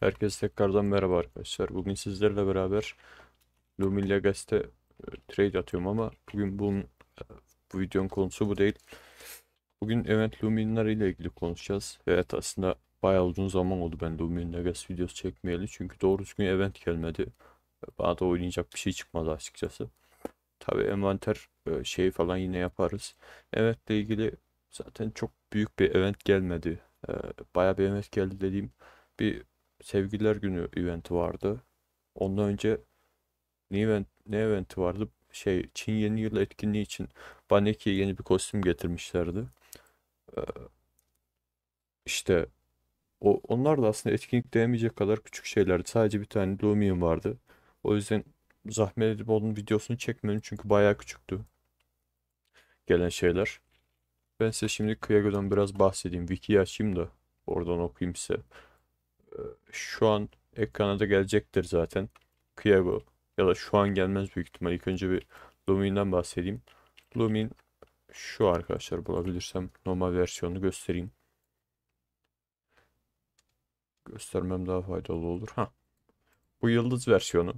Herkese tekrardan merhaba arkadaşlar. Bugün sizlerle beraber Lumin Legacy'de e, trade atıyorum ama bugün bunun, e, bu videonun konusu bu değil. Bugün event Lumin'ler ile ilgili konuşacağız. Evet aslında bayağı uzun zaman oldu ben Lumin Legacy videosu çekmeyeli. Çünkü doğru düzgün event gelmedi. E, bana da oynayacak bir şey çıkmadı açıkçası. Tabi envanter şeyi falan yine yaparız. Evet ile ilgili zaten çok büyük bir event gelmedi. Bayağı bir event geldi dediğim bir Sevgililer Günü eventi vardı. Ondan önce ne, event, ne eventi vardı? Şey Çin Yeni Yıl etkinliği için Baneki'ye yeni bir kostüm getirmişlerdi. Ee, işte o, onlar da aslında etkinlik değmeyecek kadar küçük şeylerdi. Sadece bir tane Lumion vardı. O yüzden zahmet edip onun videosunu çekmedim çünkü bayağı küçüktü gelen şeyler. Ben size şimdi Kyago'dan biraz bahsedeyim. Wiki açayım da oradan okuyayım size şu an ekrana da gelecektir zaten. Kiago ya da şu an gelmez büyük ihtimal. İlk önce bir Lumin'den bahsedeyim. Lumin şu arkadaşlar bulabilirsem normal versiyonu göstereyim. Göstermem daha faydalı olur. Ha. Bu yıldız versiyonu.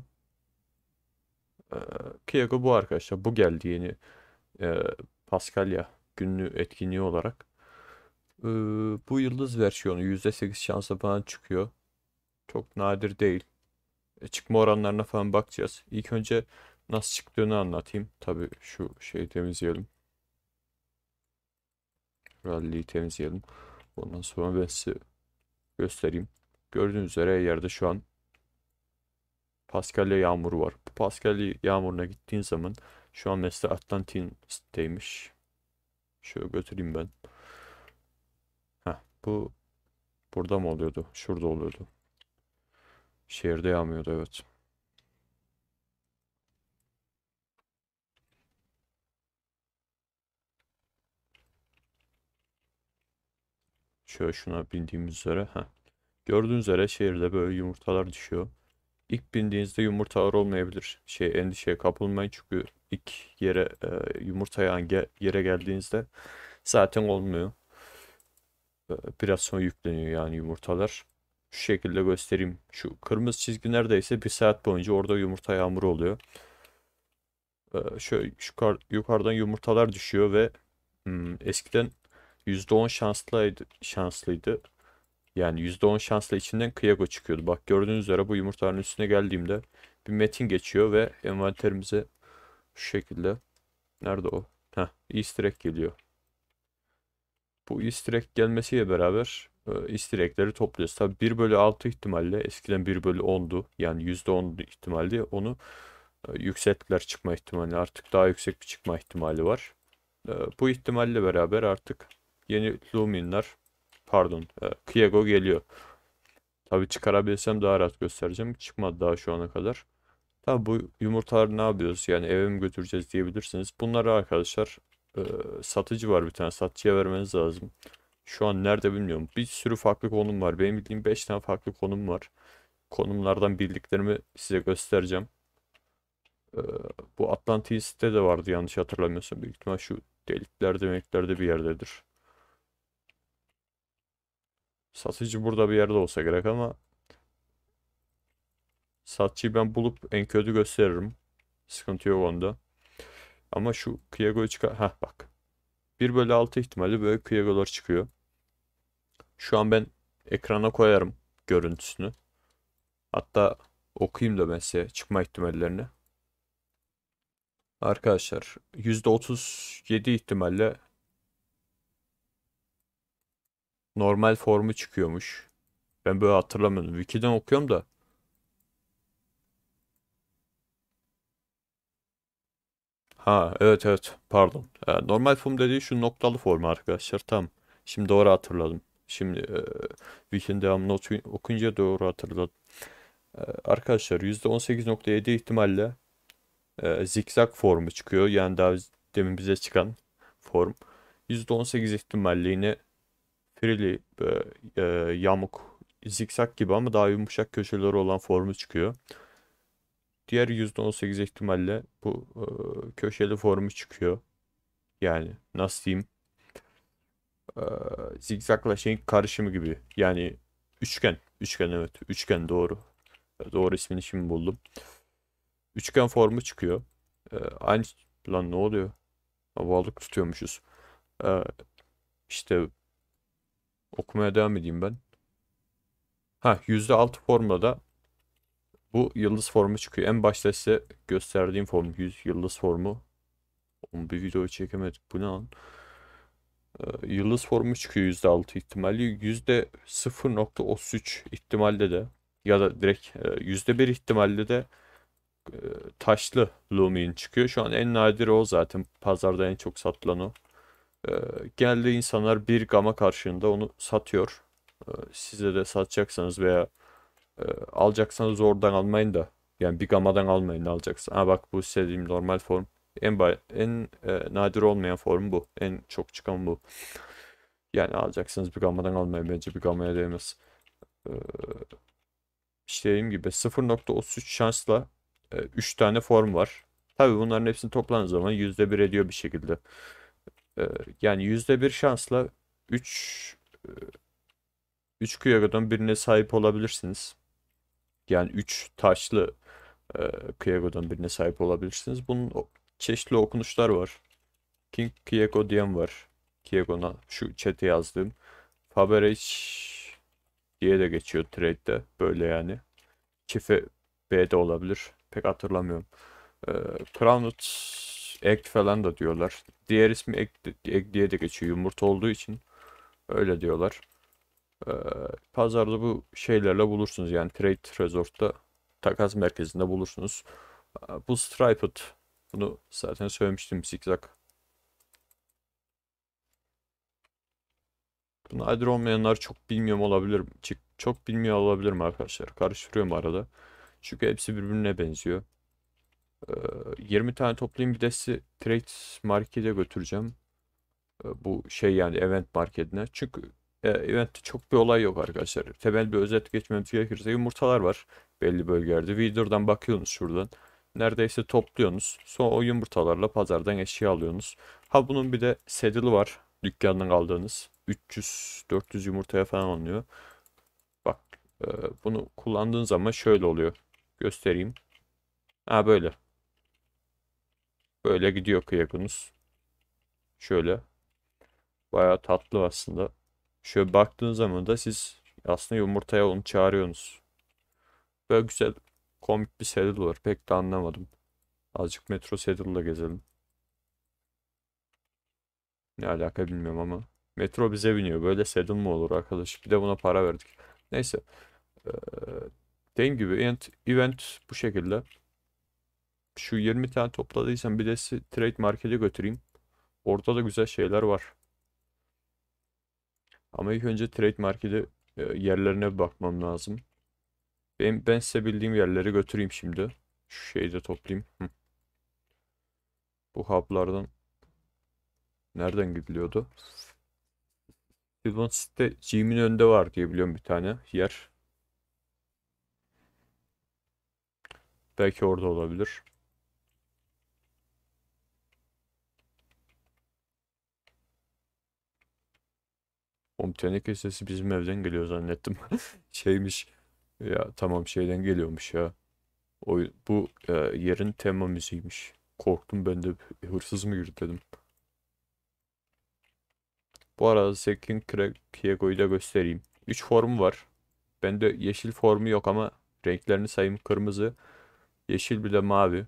Ee, bu arkadaşlar. Bu geldi yeni e, Paskalya günlüğü etkinliği olarak. Ee, bu yıldız versiyonu %8 şansa falan çıkıyor. Çok nadir değil. E, çıkma oranlarına falan bakacağız. İlk önce nasıl çıktığını anlatayım. Tabi şu şeyi temizleyelim. Rally'yi temizleyelim. Ondan sonra ben size göstereyim. Gördüğünüz üzere yerde şu an Paskalya yağmuru var. Bu Paskalya yağmuruna gittiğin zaman şu an mesela Atlantik'teymiş. Şöyle götüreyim ben bu burada mı oluyordu? Şurada oluyordu. Şehirde yağmıyordu evet. Şöyle şuna bindiğimiz üzere. Heh. Gördüğünüz üzere şehirde böyle yumurtalar düşüyor. İlk bindiğinizde yumurtalar olmayabilir. Şey endişeye kapılmayın çünkü ilk yere e, yumurtaya hangi yere geldiğinizde zaten olmuyor biraz ee, sonra yükleniyor yani yumurtalar. Şu şekilde göstereyim. Şu kırmızı çizgi neredeyse bir saat boyunca orada yumurta yağmuru oluyor. Ee, şöyle yukarı, yukarıdan yumurtalar düşüyor ve hmm, eskiden %10 şanslıydı, şanslıydı. Yani %10 şansla içinden Kıyago çıkıyordu. Bak gördüğünüz üzere bu yumurtanın üstüne geldiğimde bir metin geçiyor ve envanterimize şu şekilde nerede o? Heh, easter egg geliyor. Bu istirek gelmesiyle beraber e, istirekleri topluyoruz. Tabi 1 bölü 6 ihtimalle eskiden 1 bölü 10'du. Yani %10 ihtimaldi. Onu e, yükselttiler çıkma ihtimali. Artık daha yüksek bir çıkma ihtimali var. E, bu ihtimalle beraber artık yeni Lumin'ler pardon e, geliyor. Tabi çıkarabilsem daha rahat göstereceğim. Çıkmadı daha şu ana kadar. Tabi bu yumurtaları ne yapıyoruz? Yani eve mi götüreceğiz diyebilirsiniz. Bunları arkadaşlar ee, satıcı var bir tane. Satıcıya vermeniz lazım. Şu an nerede bilmiyorum. Bir sürü farklı konum var. Benim bildiğim 5 tane farklı konum var. Konumlardan bildiklerimi size göstereceğim. Ee, bu Atlantis'te de vardı yanlış hatırlamıyorsam. Büyük ihtimal şu deliklerde meliklerde bir yerdedir. Satıcı burada bir yerde olsa gerek ama satıcıyı ben bulup en kötü gösteririm. Sıkıntı yok onda. Ama şu Kyago'yu çıkar. Heh bak. 1 bölü 6 ihtimali böyle Kyago'lar çıkıyor. Şu an ben ekrana koyarım görüntüsünü. Hatta okuyayım da ben size çıkma ihtimallerini. Arkadaşlar %37 ihtimalle normal formu çıkıyormuş. Ben böyle hatırlamıyorum. Wiki'den okuyorum da Ha evet evet pardon. Ee, normal form dediği şu noktalı form arkadaşlar. Tamam. Şimdi doğru hatırladım. Şimdi e, Weekend devamını okuyunca doğru hatırladım. E, arkadaşlar %18.7 ihtimalle e, zikzak formu çıkıyor. Yani daha demin bize çıkan form. %18 ihtimalle yine frili e, e, yamuk zikzak gibi ama daha yumuşak köşeleri olan formu çıkıyor. Diğer %18 ihtimalle bu e, köşeli formu çıkıyor. Yani nasıl diyeyim? E, zigzakla şeyin karışımı gibi. Yani üçgen. Üçgen evet. Üçgen doğru. E, doğru ismini şimdi buldum. Üçgen formu çıkıyor. E, aynı lan ne oluyor? balık tutuyormuşuz. E, işte okumaya devam edeyim ben. Ha %6 formla da bu yıldız formu çıkıyor. En başta size gösterdiğim form 100 yıldız formu. Oğlum bir video çekemedik. Bu ne lan? Ee, yıldız formu çıkıyor %6 ihtimalli. %0.33 ihtimalle de ya da direkt %1 e, ihtimalle de e, taşlı Lumion çıkıyor. Şu an en nadir o zaten. Pazarda en çok satılan o. Ee, geldi insanlar bir gama karşılığında onu satıyor. Ee, size de satacaksanız veya e, alacaksanız oradan almayın da. Yani bir gamadan almayın ne alacaksın. Ha bak bu istediğim normal form. En en e, nadir olmayan form bu. En çok çıkan bu. Yani alacaksınız bir gamadan almayın. Bence bir gamaya değmez. E, ee, işte dediğim gibi 0.33 şansla e, 3 tane form var. Tabi bunların hepsini toplandığı zaman %1 ediyor bir şekilde. Ee, e, yani %1 şansla 3 3 Kyogo'dan birine sahip olabilirsiniz yani 3 taşlı e, Kyago'dan birine sahip olabilirsiniz. Bunun çeşitli okunuşlar var. King Kyago diyen var. Kyago'na şu chat'e yazdığım. Faberage diye de geçiyor trade'de. Böyle yani. Kife B de olabilir. Pek hatırlamıyorum. E, Crownut Egg falan da diyorlar. Diğer ismi Egg, Egg diye de geçiyor. Yumurta olduğu için. Öyle diyorlar. Ee, pazarda bu şeylerle bulursunuz. Yani Trade Resort'ta takas merkezinde bulursunuz. Ee, bu Striped. Bunu zaten söylemiştim zigzag. Bunu adir olmayanlar çok bilmiyorum olabilir. Çok bilmiyor olabilirim arkadaşlar. Karıştırıyorum arada. Çünkü hepsi birbirine benziyor. 20 ee, tane toplayayım bir desi trade markete götüreceğim. Bu şey yani event marketine. Çünkü e, eventte çok bir olay yok arkadaşlar. Temel bir özet geçmemiz gerekirse yumurtalar var. Belli bölgelerde. videodan bakıyorsunuz şuradan. Neredeyse topluyorsunuz. Sonra o yumurtalarla pazardan eşya alıyorsunuz. Ha bunun bir de sedili var. Dükkandan aldığınız. 300-400 yumurtaya falan alınıyor. Bak e, bunu kullandığın zaman şöyle oluyor. Göstereyim. Ha böyle. Böyle gidiyor kıyakınız Şöyle. Baya tatlı aslında. Şöyle baktığınız zaman da siz aslında yumurtaya onu çağırıyorsunuz. Böyle güzel komik bir sedil var. Pek de anlamadım. Azıcık metro saddle'la gezelim. Ne alaka bilmiyorum ama. Metro bize biniyor. Böyle sedil mi olur arkadaş? Bir de buna para verdik. Neyse. Ee, dediğim gibi event, event bu şekilde. Şu 20 tane topladıysam bir de trade markete götüreyim. Orada da güzel şeyler var. Ama ilk önce trade market'e e, yerlerine bakmam lazım. Ben, ben size bildiğim yerlere götüreyim şimdi. Şu şeyi de toplayayım. Bu hub'lardan nereden gidiliyordu? Silvan City'de Jim'in önünde var diye biliyorum bir tane yer. Belki orada olabilir. Oğlum teneke sesi bizim evden geliyor zannettim. Şeymiş. Ya tamam şeyden geliyormuş ya. O, bu e, yerin tema müziğiymiş. Korktum ben de hırsız mı girdi dedim. Bu arada Sekin Kiego'yu da göstereyim. 3 formu var. Bende yeşil formu yok ama renklerini sayayım. Kırmızı, yeşil bir de mavi.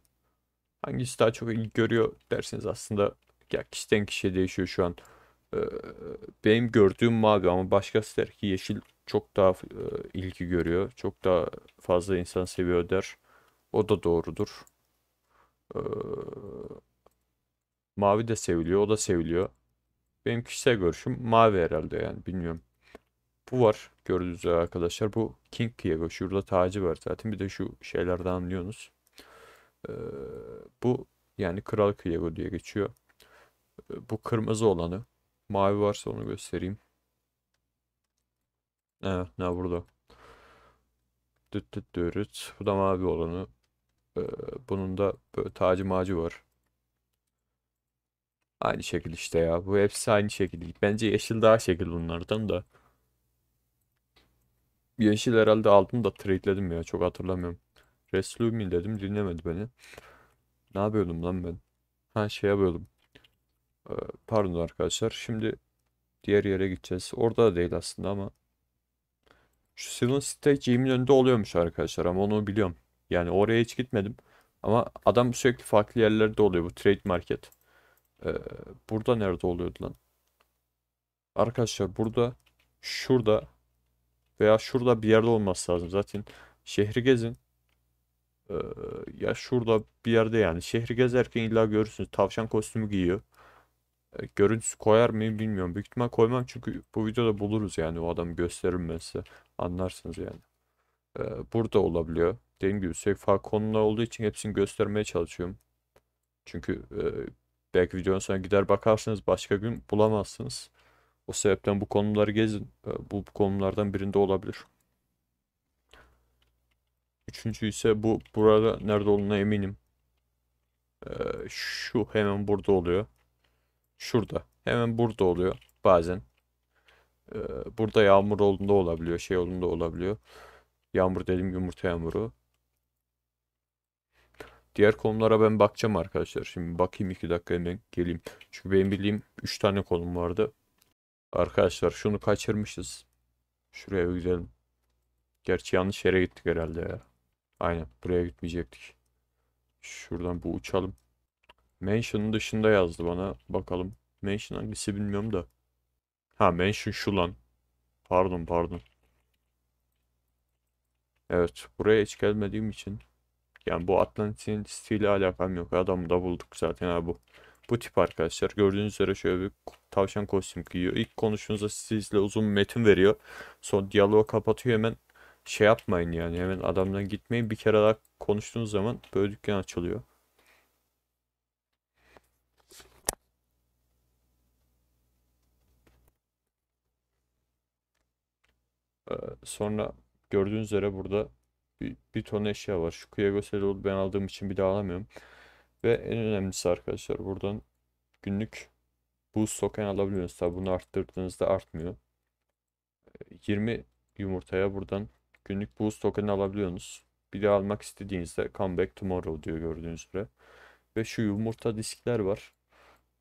Hangisi daha çok ilgi görüyor derseniz aslında ya kişiden kişiye değişiyor şu an. Ee, benim gördüğüm mavi ama başka der ki yeşil çok daha e, ilgi görüyor. Çok daha fazla insan seviyor der. O da doğrudur. Ee, mavi de seviliyor, o da seviliyor. Benim kişisel görüşüm mavi herhalde yani bilmiyorum. Bu var gördüğünüz üzere arkadaşlar. Bu King Piego. Şurada tacı var zaten. Bir de şu şeylerden anlıyorsunuz. Ee, bu yani Kral Piego diye geçiyor. Bu kırmızı olanı. Mavi varsa onu göstereyim. Evet ne burada. Düt düt dürüt. Bu da mavi olanı. Ee, bunun da böyle tacı macı var. Aynı şekil işte ya. Bu hepsi aynı şekil. Bence yeşil daha şekil bunlardan da. Yeşil herhalde aldım da trade'ledim ya. Çok hatırlamıyorum. Reslumin dedim dinlemedi beni. Ne yapıyordum lan ben? Ha şeye yapıyordum. Ee, pardon arkadaşlar. Şimdi diğer yere gideceğiz. Orada da değil aslında ama. Şu Silent Stage evimin önünde oluyormuş arkadaşlar ama onu biliyorum. Yani oraya hiç gitmedim. Ama adam sürekli farklı yerlerde oluyor bu trade market. Ee, burada nerede oluyordu lan? Arkadaşlar burada şurada veya şurada bir yerde olması lazım. Zaten şehri gezin. Ee, ya şurada bir yerde yani. Şehri gezerken illa görürsünüz. Tavşan kostümü giyiyor e, görüntüsü koyar mıyım bilmiyorum. Büyük ihtimal koymam çünkü bu videoda buluruz yani o adamı gösteririm ben size. Anlarsınız yani. E, burada olabiliyor. Dediğim gibi sürekli farklı konular olduğu için hepsini göstermeye çalışıyorum. Çünkü e, belki videonun sonra gider bakarsınız başka gün bulamazsınız. O sebepten bu konuları gezin. E, bu, bu konulardan birinde olabilir. Üçüncü ise bu burada nerede olduğuna eminim. Ee, şu hemen burada oluyor. Şurada. Hemen burada oluyor bazen. Ee, burada yağmur olduğunda olabiliyor. Şey olduğunda olabiliyor. Yağmur dedim yumurta yağmuru. Diğer konulara ben bakacağım arkadaşlar. Şimdi bakayım 2 dakika hemen geleyim. Çünkü benim bildiğim 3 tane konum vardı. Arkadaşlar şunu kaçırmışız. Şuraya bir gidelim. Gerçi yanlış yere gittik herhalde ya. Aynen buraya gitmeyecektik. Şuradan bu uçalım. Mansion'ın dışında yazdı bana. Bakalım. Mansion hangisi bilmiyorum da. Ha Mansion şu lan. Pardon pardon. Evet. Buraya hiç gelmediğim için. Yani bu Atlantis'in ile alakam yok. Adamı da bulduk zaten abi bu. Bu tip arkadaşlar. Gördüğünüz üzere şöyle bir tavşan kostüm giyiyor. İlk konuşunuzda sizle uzun metin veriyor. Son diyaloğu kapatıyor hemen şey yapmayın yani hemen adamdan gitmeyin. Bir kere daha konuştuğunuz zaman böyle dükkan açılıyor. Ee, sonra gördüğünüz üzere burada bir, bir ton eşya var. Şu Kıyago Selol ben aldığım için bir daha alamıyorum. Ve en önemlisi arkadaşlar buradan günlük buz token alabiliyorsunuz. Tabi bunu arttırdığınızda artmıyor. 20 ee, yumurtaya buradan günlük buz token alabiliyorsunuz. Bir daha almak istediğinizde comeback tomorrow diyor gördüğünüz üzere. Ve şu yumurta diskler var.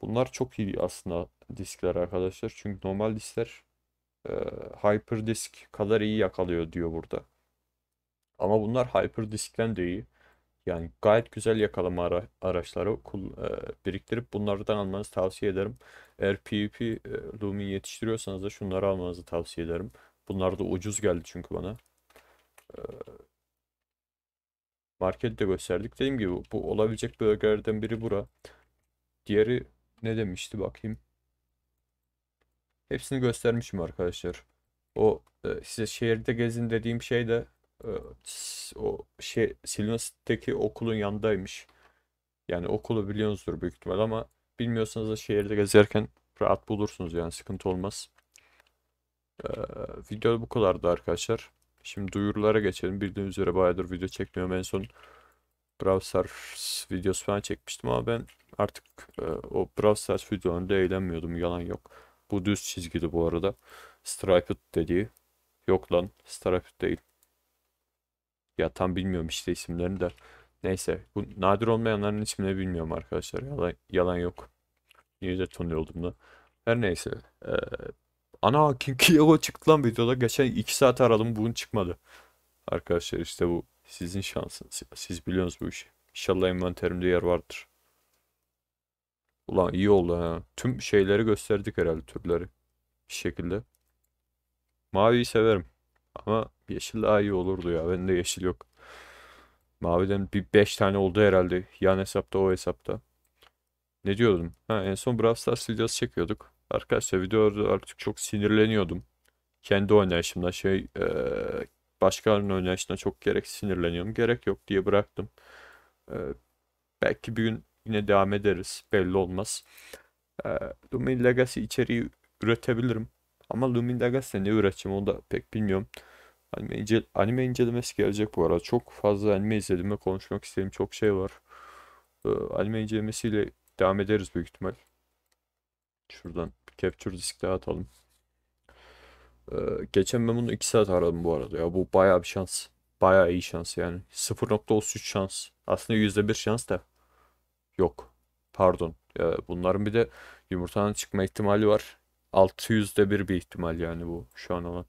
Bunlar çok iyi aslında diskler arkadaşlar. Çünkü normal diskler e, Hyperdisk kadar iyi yakalıyor diyor burada. Ama bunlar Hyperdisk'ten de iyi. Yani gayet güzel yakalama ara, araçları biriktirip bunlardan almanızı tavsiye ederim. Eğer PvP e, Lumin yetiştiriyorsanız da şunları almanızı tavsiye ederim. Bunlar da ucuz geldi çünkü bana. E, marketi gösterdik. Dediğim gibi bu olabilecek bölgelerden biri bura. Diğeri ne demişti bakayım. Hepsini göstermişim arkadaşlar. O e, size şehirde gezin dediğim şey de e, o şey Silinus'taki okulun yanındaymış. Yani okulu biliyorsunuzdur büyük ihtimal ama bilmiyorsanız da şehirde gezerken rahat bulursunuz yani sıkıntı olmaz. Ee, video bu kadardı arkadaşlar. Şimdi duyurulara geçelim. Bildiğiniz üzere bayağıdır video çekmiyorum. En son browser videosu falan çekmiştim ama ben artık e, o browser Stars videolarında eğlenmiyordum. Yalan yok. Bu düz çizgili bu arada. Striped dediği. Yok lan striped değil. Ya tam bilmiyorum işte isimlerini de. Neyse bu nadir olmayanların ismini bilmiyorum arkadaşlar. Yalan, yalan yok. Niye de tanıyordum da. Her neyse. Ee, ana Kim Kiyoko çıktı lan videoda. Geçen 2 saat aradım bunun çıkmadı. Arkadaşlar işte bu sizin şansınız. Siz biliyorsunuz bu işi. İnşallah envanterimde yer vardır. Ulan iyi oldu ha. Tüm şeyleri gösterdik herhalde türleri. Bir şekilde. Maviyi severim. Ama yeşil daha iyi olurdu ya. Bende yeşil yok. Maviden bir 5 tane oldu herhalde. Yan hesapta o hesapta. Ne diyordum? Ha, en son Brawl Stars videosu çekiyorduk. Arkadaşlar videoda artık çok sinirleniyordum. Kendi oynayışımdan şey e, başkalarının oynayışına çok gerek sinirleniyorum. Gerek yok diye bıraktım. E, belki bir gün yine devam ederiz. Belli olmaz. E, Lumen Legacy içeriği üretebilirim. Ama Lumin Legacy ne üreteceğim onu da pek bilmiyorum. Anime, ince, anime incelemesi gelecek bu arada. Çok fazla anime izledim ve konuşmak istediğim çok şey var. E, anime incelemesiyle devam ederiz büyük ihtimal. Şuradan capture disk daha atalım. Ee, geçen ben bunu 2 saat aradım bu arada ya. Bu baya bir şans. baya iyi şans yani. 0.33 şans. Aslında %1 şans da. Yok. Pardon. Ya bunların bir de yumurtanın çıkma ihtimali var. 600'de bir bir ihtimal yani bu şu an olan.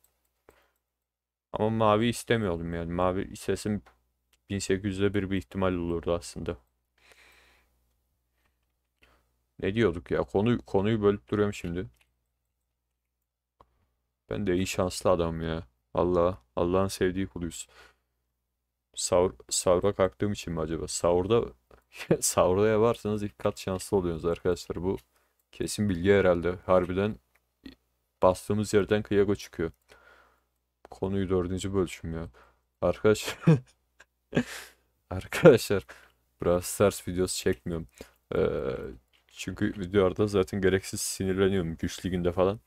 Ama mavi istemiyordum yani. Mavi istesin 1800'de bir bir ihtimal olurdu aslında. Ne diyorduk ya? Konu, konuyu bölüp duruyorum şimdi. Ben de iyi şanslı adam ya. Allah, Allah'ın sevdiği kuluyuz. Sahur, sahura kalktığım için mi acaba? Sahurda Savraya varsanız ilk kat şanslı oluyorsunuz arkadaşlar. Bu kesin bilgi herhalde. Harbiden bastığımız yerden Kıyago çıkıyor. Konuyu dördüncü bölüşüm ya. Arkadaş Arkadaşlar Brawl Stars videosu çekmiyorum. Ee, çünkü videolarda zaten gereksiz sinirleniyorum güç liginde falan.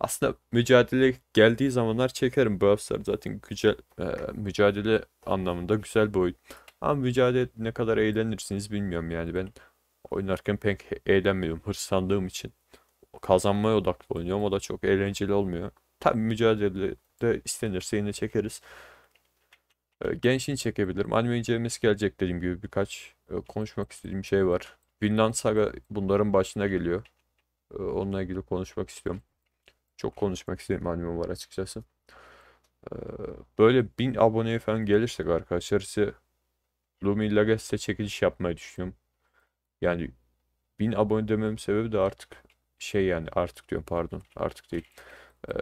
Aslında mücadele geldiği zamanlar çekerim Brawl Stars zaten güzel e, mücadele anlamında güzel bir oyun. Ama mücadele ne kadar eğlenirsiniz bilmiyorum yani ben oynarken pek eğlenmiyorum hırslandığım için. Kazanmaya odaklı oynuyorum o da çok eğlenceli olmuyor. Tabi mücadele de istenirse yine çekeriz. Ee, Genshin çekebilirim. Anime incelemesi gelecek dediğim gibi birkaç e, konuşmak istediğim şey var. Vinland Saga bunların başına geliyor. Ee, onunla ilgili konuşmak istiyorum. Çok konuşmak istediğim anime var açıkçası. Ee, böyle 1000 aboneye falan gelirsek arkadaşlar size Romy Lagas'ta çekiliş yapmayı düşünüyorum. Yani 1000 abone dememin sebebi de artık şey yani artık diyorum pardon artık değil. Ee,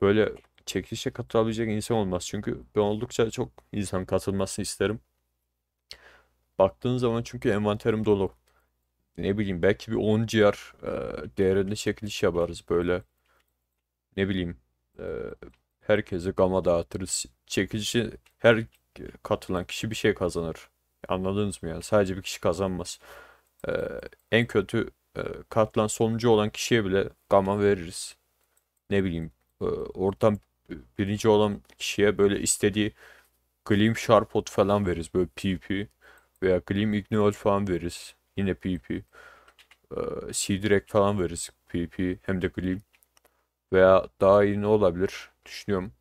böyle çekilişe katılabilecek insan olmaz. Çünkü ben oldukça çok insan katılmasını isterim. Baktığın zaman çünkü envanterim dolu. Ne bileyim belki bir 10 ciğer e, değerinde çekiliş yaparız böyle. Ne bileyim e, herkese gama dağıtırız. Çekilişi her katılan kişi bir şey kazanır. Anladınız mı yani? Sadece bir kişi kazanmaz. Ee, en kötü e, katılan sonuncu olan kişiye bile gama veririz. Ne bileyim e, oradan birinci olan kişiye böyle istediği Gleam Sharpot falan veririz. Böyle PP veya Gleam Igneol falan veririz. Yine PP. E, ee, C-Direct falan veririz. PP hem de Gleam. Veya daha iyi ne olabilir düşünüyorum.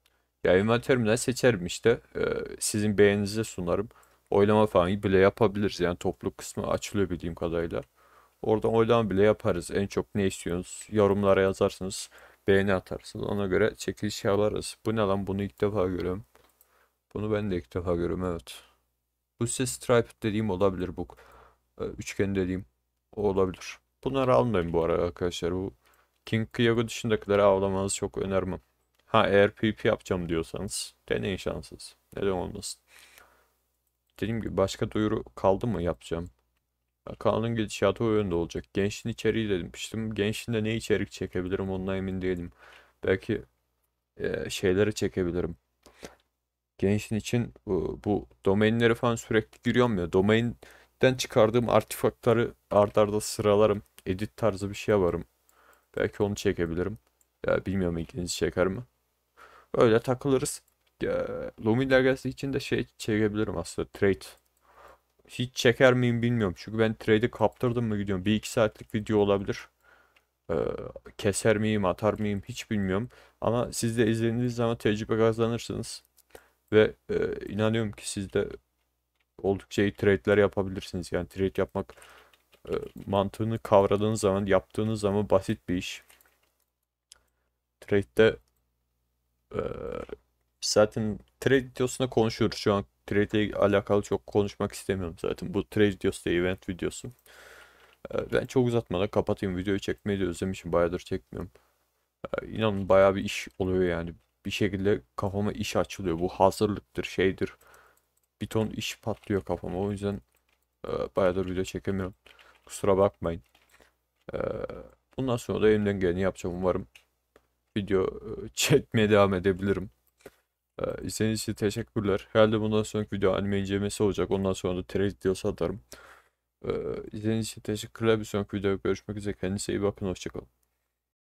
Ya inventörümden seçerim işte. Ee, sizin beğeninize sunarım. Oylama falan bile yapabiliriz. Yani topluluk kısmı açılıyor bildiğim kadarıyla. Oradan oylama bile yaparız. En çok ne istiyorsunuz? Yorumlara yazarsınız. Beğeni atarsınız. Ona göre çekiliş yaparız. Bu ne lan? Bunu ilk defa görüyorum. Bunu ben de ilk defa görüyorum evet. Bu ise Stripe dediğim olabilir bu. E, üçgen dediğim o olabilir. Bunları almayın bu arada arkadaşlar. Bu King Kyogo dışındakileri avlamanızı çok önermem. Ha eğer PvP yapacağım diyorsanız deneyin şanssız. Neden olmasın. Dediğim gibi başka duyuru kaldı mı yapacağım. Kanalın gidişatı o yönde olacak. Gençin içeriği dedim demiştim. Gençinde ne içerik çekebilirim ondan emin değilim. Belki e, şeyleri çekebilirim. Gençin için bu, bu domainleri falan sürekli giriyorum ya. Domainden çıkardığım artefaktları art arda sıralarım. Edit tarzı bir şey varım Belki onu çekebilirim. Ya bilmiyorum ilginizi çeker mi? Öyle takılırız. Lumina Legacy için de şey çekebilirim aslında trade. Hiç çeker miyim bilmiyorum. Çünkü ben trade'i kaptırdım mı gidiyorum. Bir iki saatlik video olabilir. Ee, keser miyim atar mıyım hiç bilmiyorum. Ama siz de izlediğiniz zaman tecrübe kazanırsınız. Ve e, inanıyorum ki siz de oldukça iyi trade'ler yapabilirsiniz. Yani trade yapmak e, mantığını kavradığınız zaman, yaptığınız zaman basit bir iş. Trade'de ee, zaten trade videosunda konuşuyoruz. Şu an trade ile alakalı çok konuşmak istemiyorum zaten. Bu trade videosu event videosu. Ee, ben çok uzatmadan kapatayım. Videoyu çekmeyi de özlemişim. Bayağıdır çekmiyorum. Ee, inanın bayağı bir iş oluyor yani. Bir şekilde kafama iş açılıyor. Bu hazırlıktır, şeydir. Bir ton iş patlıyor kafama. O yüzden e, bayağıdır video çekemiyorum. Kusura bakmayın. Ee, bundan sonra da elimden geleni yapacağım umarım video çekmeye devam edebilirim. İzlediğiniz için teşekkürler. Herhalde bundan sonraki video anime incelemesi olacak. Ondan sonra da trailer videosu atarım. İzlediğiniz için teşekkürler. Bir sonraki videoda görüşmek üzere. Kendinize iyi bakın. Hoşçakalın.